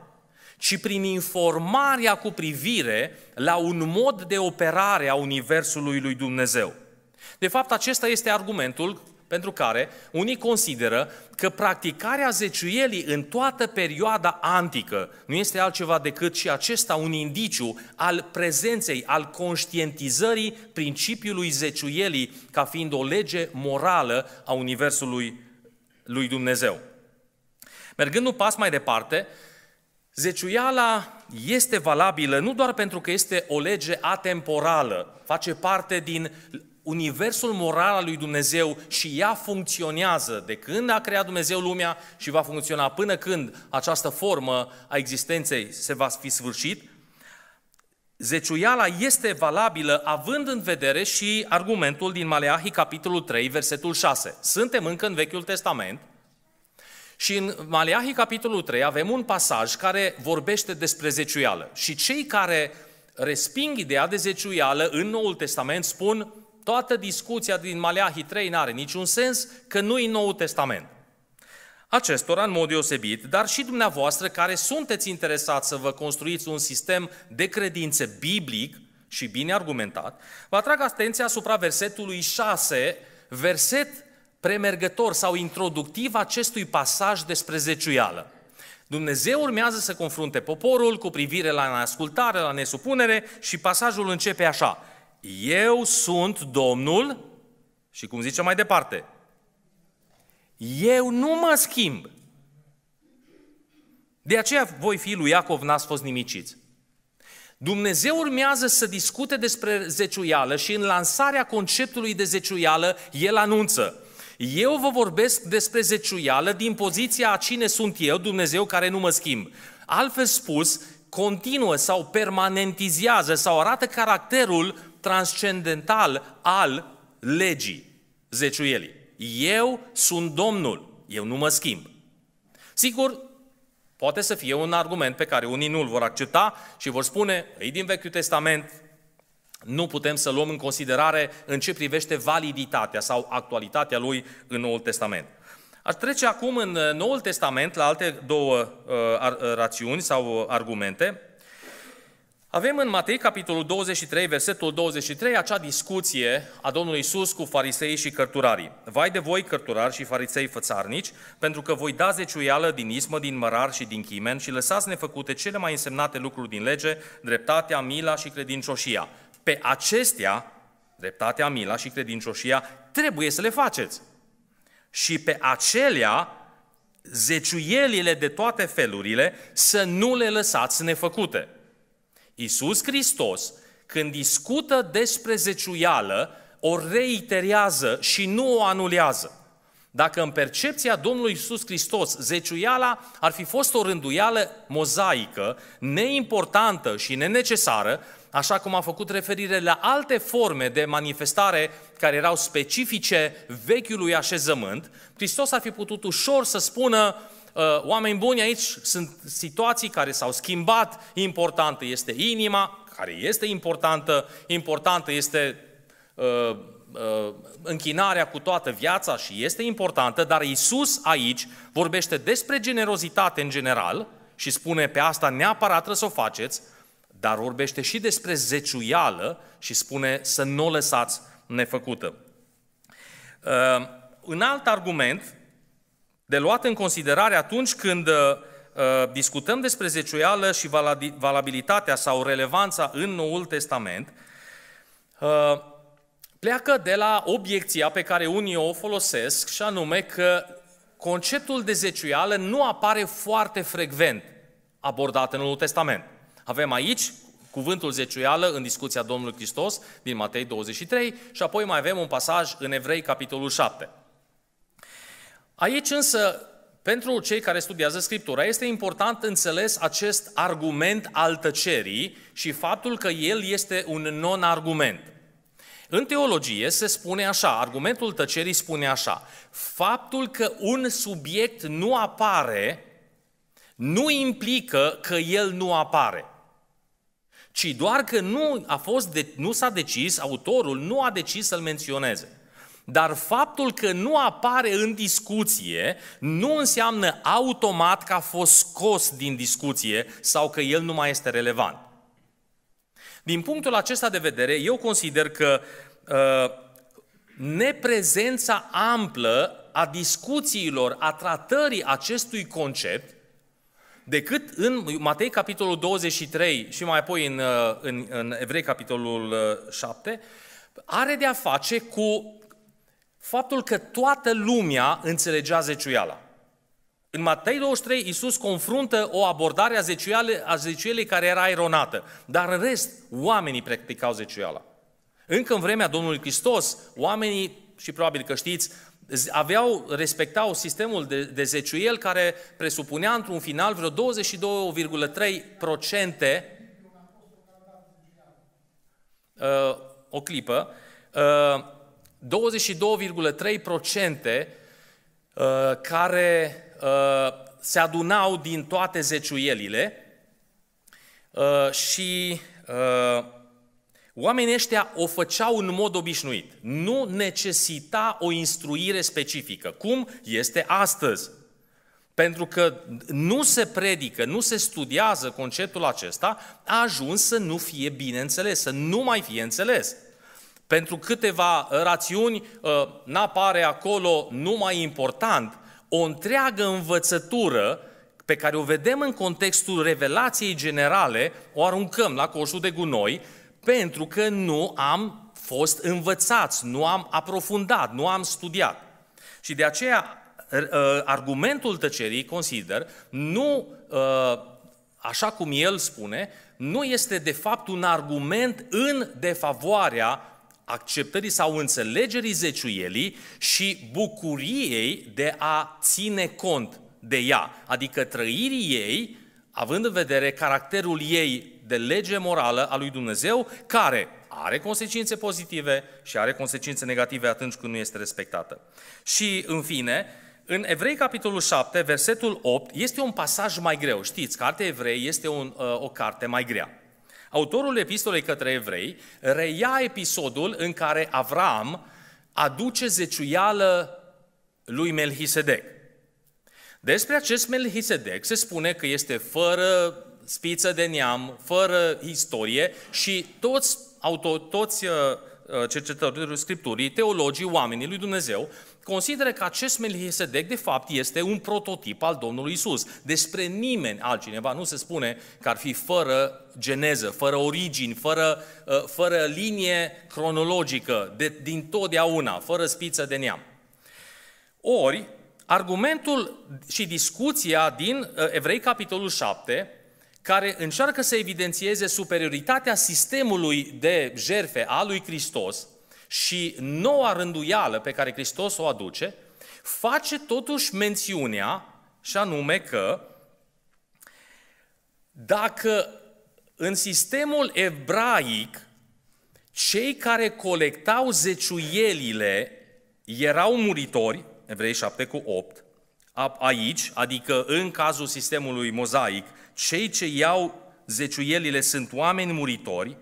ci prin informarea cu privire la un mod de operare a Universului lui Dumnezeu. De fapt, acesta este argumentul pentru care unii consideră că practicarea zeciuielii în toată perioada antică nu este altceva decât și acesta un indiciu al prezenței, al conștientizării principiului zeciuielii ca fiind o lege morală a Universului lui Dumnezeu. Mergând un pas mai departe, zeciuiala este valabilă nu doar pentru că este o lege atemporală, face parte din universul moral al lui Dumnezeu și ea funcționează de când a creat Dumnezeu lumea și va funcționa până când această formă a existenței se va fi sfârșit, Zeciuiala este valabilă având în vedere și argumentul din Maleahi capitolul 3, versetul 6. Suntem încă în Vechiul Testament și în Maleahii, capitolul 3, avem un pasaj care vorbește despre zeciuială. Și cei care resping ideea de zeciuială în Noul Testament spun toată discuția din Maleahii 3 nu are niciun sens că nu e Noul Testament. Acestora, în mod deosebit, dar și dumneavoastră care sunteți interesați să vă construiți un sistem de credințe biblic și bine argumentat, vă atrag atenția asupra versetului 6, verset premergător sau introductiv acestui pasaj despre zeciuială. Dumnezeu urmează să confrunte poporul cu privire la ascultare, la nesupunere și pasajul începe așa. Eu sunt Domnul și cum zice mai departe, eu nu mă schimb. De aceea voi fi lui Iacov n-ați fost nimiciți. Dumnezeu urmează să discute despre zeciuială și în lansarea conceptului de zeciuială, el anunță – eu vă vorbesc despre zeciuială din poziția a cine sunt eu, Dumnezeu care nu mă schimb. Altfel spus, continuă sau permanentizează sau arată caracterul transcendental al legii zeciuielii. Eu sunt Domnul, eu nu mă schimb. Sigur, poate să fie un argument pe care unii nu-l vor accepta și vor spune, ei din Vechiul Testament, nu putem să luăm în considerare în ce privește validitatea sau actualitatea lui în Noul Testament. Aș trece acum în uh, Noul Testament la alte două uh, uh, rațiuni sau argumente. Avem în Matei, capitolul 23, versetul 23, acea discuție a Domnului Isus cu farisei și cărturarii. Vai de voi, cărturari și farisei fățarnici, pentru că voi da zeciuială din ismă, din mărar și din chimen și lăsați nefăcute cele mai însemnate lucruri din lege, dreptatea, mila și credincioșia. Pe acestea, dreptatea, mila și credincioșia, trebuie să le faceți. Și pe acelea, zeciuielile de toate felurile, să nu le lăsați nefăcute. Iisus Hristos, când discută despre zeciuială, o reiterează și nu o anulează. Dacă în percepția Domnului Isus Hristos zeciuiala ar fi fost o rânduială mozaică, neimportantă și nenecesară, așa cum a făcut referire la alte forme de manifestare care erau specifice vechiului așezământ, Hristos ar fi putut ușor să spună, ă, oameni buni, aici sunt situații care s-au schimbat, importantă este inima, care este importantă, importantă este ă, Uh, închinarea cu toată viața și este importantă, dar Isus aici vorbește despre generozitate în general și spune pe asta neapărat trebuie să o faceți, dar vorbește și despre zeciuială și spune să nu o lăsați nefăcută. Uh, un alt argument de luat în considerare atunci când uh, discutăm despre zeciuială și valabilitatea sau relevanța în Noul Testament, pleacă de la obiecția pe care unii o folosesc, și anume că conceptul de zeciuială nu apare foarte frecvent abordat în Noul Testament. Avem aici cuvântul zeciuială în discuția Domnului Hristos din Matei 23 și apoi mai avem un pasaj în Evrei, capitolul 7. Aici însă, pentru cei care studiază Scriptura, este important înțeles acest argument al tăcerii și faptul că el este un non-argument – în teologie se spune așa, argumentul tăcerii spune așa, faptul că un subiect nu apare nu implică că el nu apare ci doar că nu, a fost de, nu s-a decis, autorul nu a decis să-l menționeze. Dar faptul că nu apare în discuție nu înseamnă automat că a fost scos din discuție sau că el nu mai este relevant. Din punctul acesta de vedere, eu consider că uh, neprezența amplă a discuțiilor, a tratării acestui concept, decât în Matei capitolul 23 și mai apoi în, uh, în, în Evrei capitolul 7, uh, are de a face cu faptul că toată lumea înțelegea zeciuiala. În Matei 23, Iisus confruntă o abordare a zeciuielei, a care era eronată. Dar în rest, oamenii practicau zeciuiala. Încă în vremea Domnului Hristos, oamenii, și probabil că știți, aveau, respectau sistemul de, de zeciuiel care presupunea într-un final vreo 22,3% uh, o clipă, uh, 22,3% uh, care Uh, se adunau din toate zeciuielile uh, și uh, oamenii ăștia o făceau în mod obișnuit. Nu necesita o instruire specifică, cum este astăzi. Pentru că nu se predică, nu se studiază conceptul acesta, a ajuns să nu fie bine înțeles, să nu mai fie înțeles. Pentru câteva rațiuni n-apare acolo numai important, o întreagă învățătură pe care o vedem în contextul revelației generale, o aruncăm la coșul de gunoi pentru că nu am fost învățați, nu am aprofundat, nu am studiat. Și de aceea uh, argumentul tăcerii, consider, nu, uh, așa cum el spune, nu este de fapt un argument în defavoarea acceptării sau înțelegerii zeciuielii și bucuriei de a ține cont de ea, adică trăirii ei, având în vedere caracterul ei de lege morală a lui Dumnezeu, care are consecințe pozitive și are consecințe negative atunci când nu este respectată. Și, în fine, în Evrei, capitolul 7, versetul 8, este un pasaj mai greu. Știți, cartea Evrei este un, uh, o carte mai grea. Autorul epistolei către evrei reia episodul în care Avram aduce zeciuială lui Melchisedec. Despre acest Melchisedec se spune că este fără spiță de neam, fără istorie și toți, auto, toți uh, uh, cercetătorii Scripturii, teologii, oamenii lui Dumnezeu, consideră că acest Melchisedec, de fapt, este un prototip al Domnului Isus. Despre nimeni altcineva nu se spune că ar fi fără geneză, fără origini, fără, ă, fără linie cronologică, de, din totdeauna, fără spiță de neam. Ori, argumentul și discuția din ă, Evrei, capitolul 7, care încearcă să evidențieze superioritatea sistemului de jerfe a lui Hristos, și noua rânduială pe care Hristos o aduce, face totuși mențiunea, și anume că dacă în sistemul ebraic cei care colectau zeciuielile erau muritori, Evrei 7 cu 8, aici, adică în cazul sistemului mozaic, cei ce iau zeciuielile sunt oameni muritori,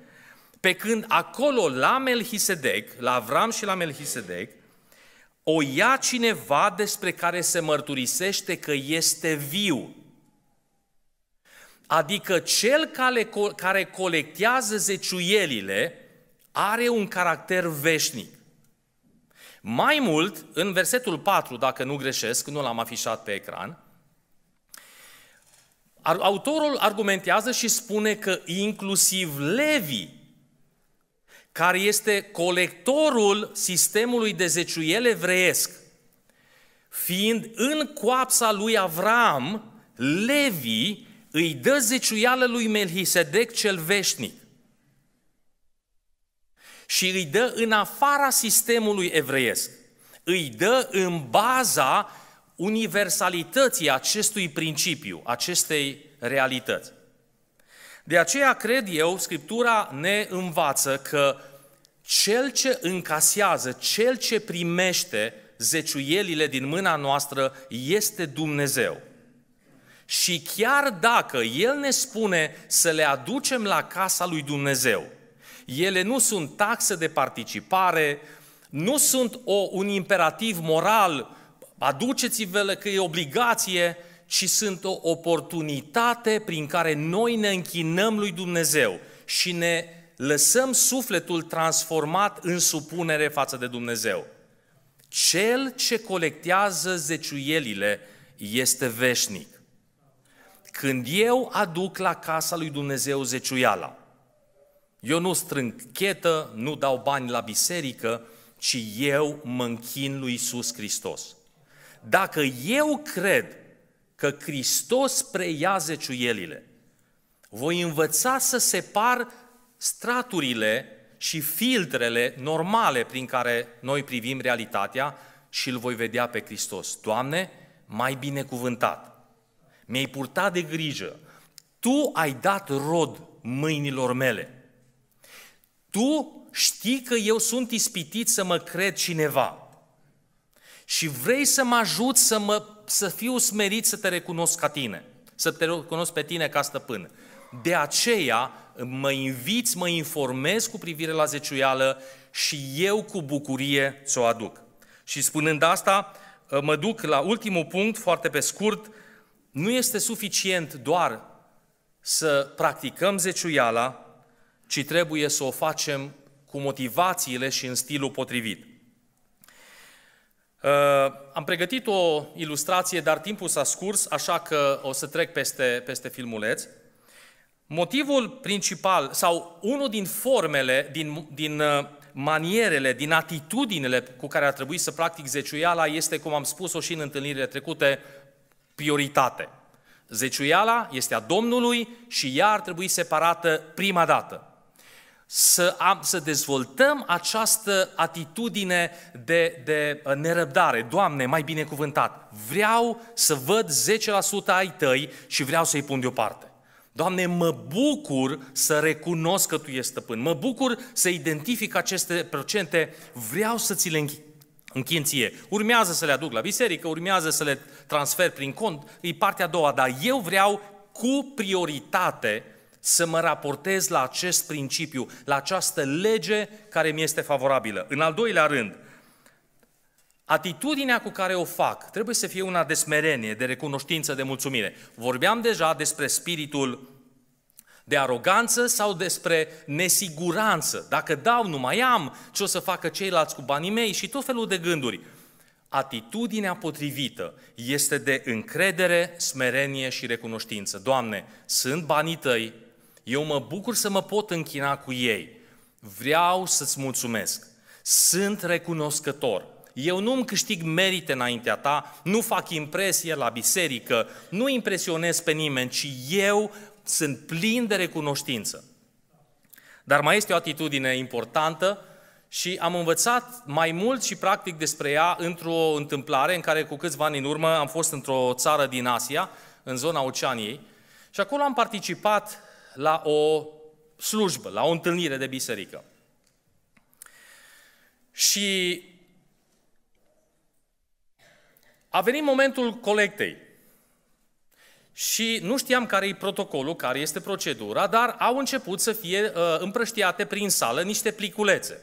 pe când acolo, la Melchisedec, la Avram și la Melchisedec, o ia cineva despre care se mărturisește că este viu. Adică cel care, care colectează zeciuielile are un caracter veșnic. Mai mult, în versetul 4, dacă nu greșesc, nu l-am afișat pe ecran, autorul argumentează și spune că inclusiv Levi care este colectorul sistemului de zeciuiel evreiesc, fiind în coapsa lui Avram, Levi îi dă zeciuială lui Melchisedec cel veșnic și îi dă în afara sistemului evreiesc, îi dă în baza universalității acestui principiu, acestei realități. De aceea cred eu, Scriptura ne învață că cel ce încasează, cel ce primește zeciuielile din mâna noastră este Dumnezeu. Și chiar dacă El ne spune să le aducem la casa lui Dumnezeu, ele nu sunt taxe de participare, nu sunt o, un imperativ moral, aduceți-vă că e obligație, ci sunt o oportunitate prin care noi ne închinăm lui Dumnezeu și ne lăsăm sufletul transformat în supunere față de Dumnezeu. Cel ce colectează zeciuielile este veșnic. Când eu aduc la casa lui Dumnezeu zeciuiala, eu nu strâng chetă, nu dau bani la biserică, ci eu mă închin lui Iisus Hristos. Dacă eu cred că Hristos preia zeciuielile. Voi învăța să separ straturile și filtrele normale prin care noi privim realitatea și îl voi vedea pe Hristos. Doamne, mai binecuvântat, mi-ai purtat de grijă, Tu ai dat rod mâinilor mele. Tu știi că eu sunt ispitit să mă cred cineva și vrei să mă ajut să, mă, să fiu smerit să te recunosc ca tine, să te recunosc pe tine ca stăpân. De aceea mă inviți, mă informez cu privire la zeciuială și eu cu bucurie ți-o aduc. Și spunând asta, mă duc la ultimul punct, foarte pe scurt. Nu este suficient doar să practicăm zeciuiala, ci trebuie să o facem cu motivațiile și în stilul potrivit. Am pregătit o ilustrație, dar timpul s-a scurs, așa că o să trec peste, peste filmuleț. Motivul principal sau unul din formele, din, din uh, manierele, din atitudinile cu care ar trebui să practic zeciuiala este, cum am spus-o și în întâlnirile trecute, prioritate. Zeciuiala este a Domnului și ea ar trebui separată prima dată să, am, să dezvoltăm această atitudine de, de uh, nerăbdare. Doamne, mai binecuvântat, vreau să văd 10% ai tăi și vreau să-i pun deoparte. Doamne, mă bucur să recunosc că Tu ești stăpân, mă bucur să identific aceste procente, vreau să ți le închid închin Urmează să le aduc la biserică, urmează să le transfer prin cont, e partea a doua, dar eu vreau cu prioritate să mă raportez la acest principiu, la această lege care mi este favorabilă. În al doilea rând, Atitudinea cu care o fac trebuie să fie una de smerenie, de recunoștință, de mulțumire. Vorbeam deja despre spiritul de aroganță sau despre nesiguranță. Dacă dau, nu mai am, ce o să facă ceilalți cu banii mei și tot felul de gânduri. Atitudinea potrivită este de încredere, smerenie și recunoștință. Doamne, sunt banii tăi, eu mă bucur să mă pot închina cu ei. Vreau să-ți mulțumesc. Sunt recunoscător. Eu nu-mi câștig merite înaintea ta, nu fac impresie la biserică, nu impresionez pe nimeni, ci eu sunt plin de recunoștință. Dar mai este o atitudine importantă și am învățat mai mult și practic despre ea într-o întâmplare în care cu câțiva ani în urmă am fost într-o țară din Asia, în zona Oceaniei, și acolo am participat la o slujbă, la o întâlnire de biserică. Și a venit momentul colectei. Și nu știam care e protocolul, care este procedura, dar au început să fie uh, împrăștiate prin sală niște pliculețe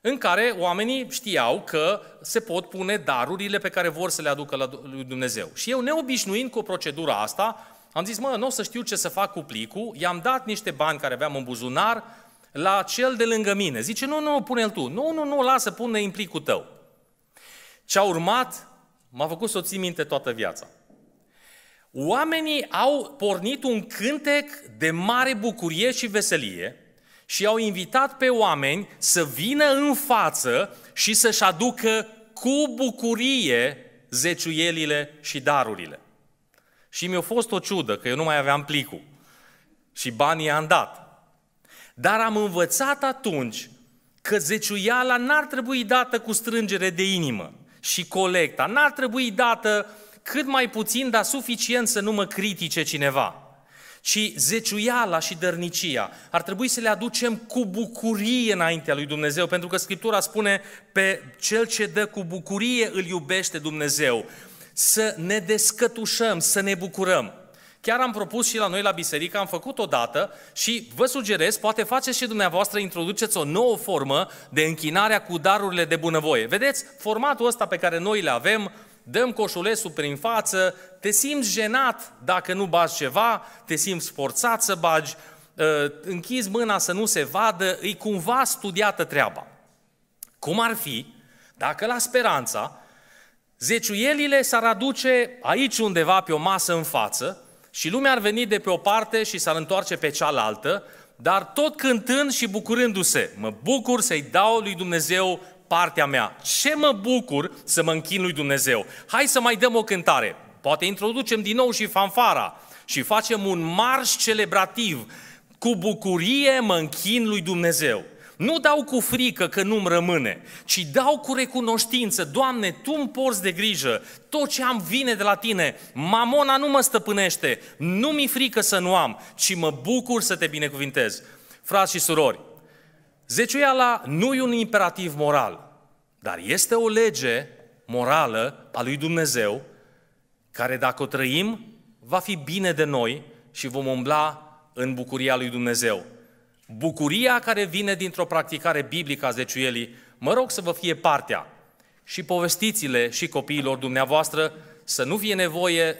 în care oamenii știau că se pot pune darurile pe care vor să le aducă la Dumnezeu. Și eu, neobișnuind cu procedura asta, am zis, mă, nu o să știu ce să fac cu plicul, i-am dat niște bani care aveam în buzunar la cel de lângă mine. Zice, nu, nu, pune-l tu. Nu, nu, nu, lasă, pune în plicul tău. Ce a urmat m-a făcut să o țin minte toată viața. Oamenii au pornit un cântec de mare bucurie și veselie și au invitat pe oameni să vină în față și să-și aducă cu bucurie zeciuielile și darurile. Și mi-a fost o ciudă că eu nu mai aveam plicul. Și banii i-am dat. Dar am învățat atunci că zeciuiala n-ar trebui dată cu strângere de inimă și colecta. N-ar trebui dată cât mai puțin, dar suficient să nu mă critique cineva. Ci zeciuiala și dărnicia ar trebui să le aducem cu bucurie înaintea lui Dumnezeu, pentru că Scriptura spune pe cel ce dă cu bucurie îl iubește Dumnezeu să ne descătușăm, să ne bucurăm. Chiar am propus și la noi la biserică, am făcut o dată și vă sugerez, poate faceți și dumneavoastră, introduceți o nouă formă de închinarea cu darurile de bunăvoie. Vedeți, formatul ăsta pe care noi le avem, dăm coșulețul prin față, te simți jenat dacă nu bagi ceva, te simți forțat să bagi, ă, închizi mâna să nu se vadă, e cumva studiată treaba. Cum ar fi dacă la speranța Zeciuielile s-ar aduce aici undeva pe o masă în față și lumea ar veni de pe o parte și s-ar întoarce pe cealaltă, dar tot cântând și bucurându-se. Mă bucur să-i dau lui Dumnezeu partea mea. Ce mă bucur să mă închin lui Dumnezeu. Hai să mai dăm o cântare. Poate introducem din nou și fanfara și facem un marș celebrativ. Cu bucurie mă închin lui Dumnezeu. Nu dau cu frică că nu-mi rămâne, ci dau cu recunoștință. Doamne, Tu îmi porți de grijă. Tot ce am vine de la Tine. Mamona nu mă stăpânește. Nu mi frică să nu am, ci mă bucur să Te binecuvintez. Frați și surori, zeciuiala nu e un imperativ moral, dar este o lege morală a lui Dumnezeu care dacă o trăim, va fi bine de noi și vom umbla în bucuria lui Dumnezeu bucuria care vine dintr-o practicare biblică a zeciuielii, mă rog să vă fie partea și povestiți și copiilor dumneavoastră să nu fie nevoie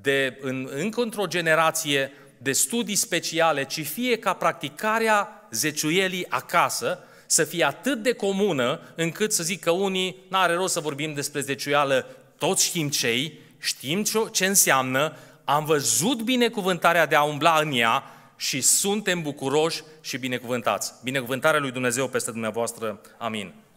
de, în, încă într-o generație, de studii speciale, ci fie ca practicarea zeciuielii acasă să fie atât de comună încât să zic că unii, n-are rost să vorbim despre zeciuială, toți știm cei, știm ce, ce înseamnă, am văzut binecuvântarea de a umbla în ea, și suntem bucuroși și binecuvântați. Binecuvântarea lui Dumnezeu peste dumneavoastră. Amin.